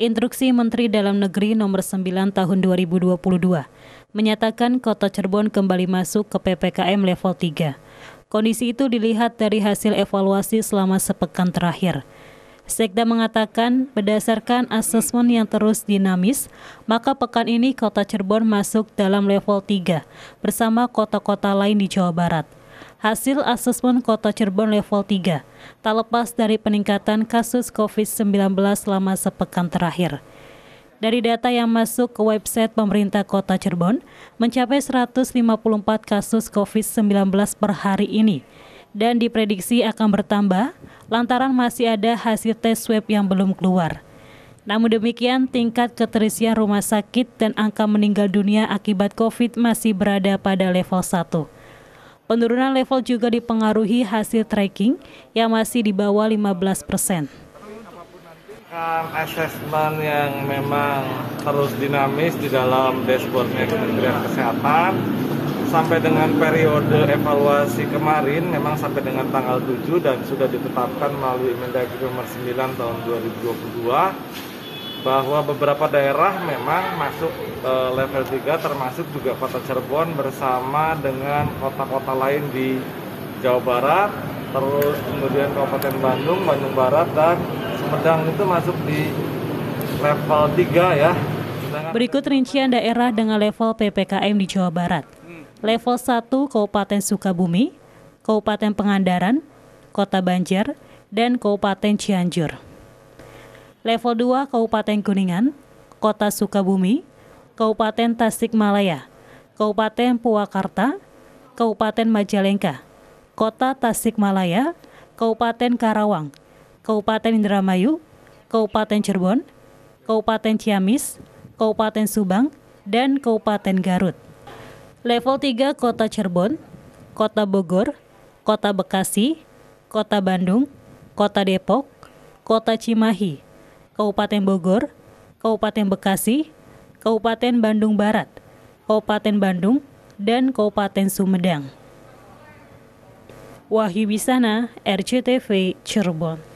Instruksi Menteri Dalam Negeri Nomor 9 Tahun 2022 menyatakan Kota Cirebon kembali masuk ke PPKM level 3. Kondisi itu dilihat dari hasil evaluasi selama sepekan terakhir. Sekda mengatakan, berdasarkan asesmen yang terus dinamis, maka pekan ini kota Cirebon masuk dalam level 3 bersama kota-kota lain di Jawa Barat hasil asesmen Kota Cirebon level 3 tak lepas dari peningkatan kasus COVID-19 selama sepekan terakhir. Dari data yang masuk ke website pemerintah Kota Cirebon, mencapai 154 kasus COVID-19 per hari ini dan diprediksi akan bertambah lantaran masih ada hasil tes swab yang belum keluar. Namun demikian, tingkat keterisian rumah sakit dan angka meninggal dunia akibat COVID masih berada pada level 1. Penurunan level juga dipengaruhi hasil tracking yang masih di bawah 15 persen. Asesmen yang memang terus dinamis di dalam dashboardnya Kementerian Kesehatan sampai dengan periode evaluasi kemarin memang sampai dengan tanggal 7 dan sudah ditetapkan melalui Mendagri nomor 9 tahun 2022 bahwa beberapa daerah memang masuk e, level 3 termasuk juga kota Cirebon bersama dengan kota-kota lain di Jawa Barat terus kemudian Kabupaten Bandung, Bandung Barat dan Sumedang itu masuk di level 3 ya. Berikut rincian daerah dengan level PPKM di Jawa Barat. Hmm. Level 1 Kabupaten Sukabumi, Kabupaten Pengandaran Kota Banjar, dan Kabupaten Cianjur level 2 Kabupaten Kuningan, Kota Sukabumi, Kabupaten Tasikmalaya, Kabupaten Purwakarta, Kabupaten Majalengka, Kota Tasikmalaya, Kabupaten Karawang, Kabupaten Indramayu, Kabupaten Cirebon, Kabupaten Ciamis, Kabupaten Subang, dan Kabupaten Garut. Level 3 Kota Cirebon, Kota Bogor, Kota Bekasi, Kota Bandung, Kota Depok, Kota Cimahi, Kabupaten Bogor, Kabupaten Bekasi, Kabupaten Bandung Barat, Kabupaten Bandung, dan Kabupaten Sumedang. Wahyu Wisana, RCTV, Cirebon.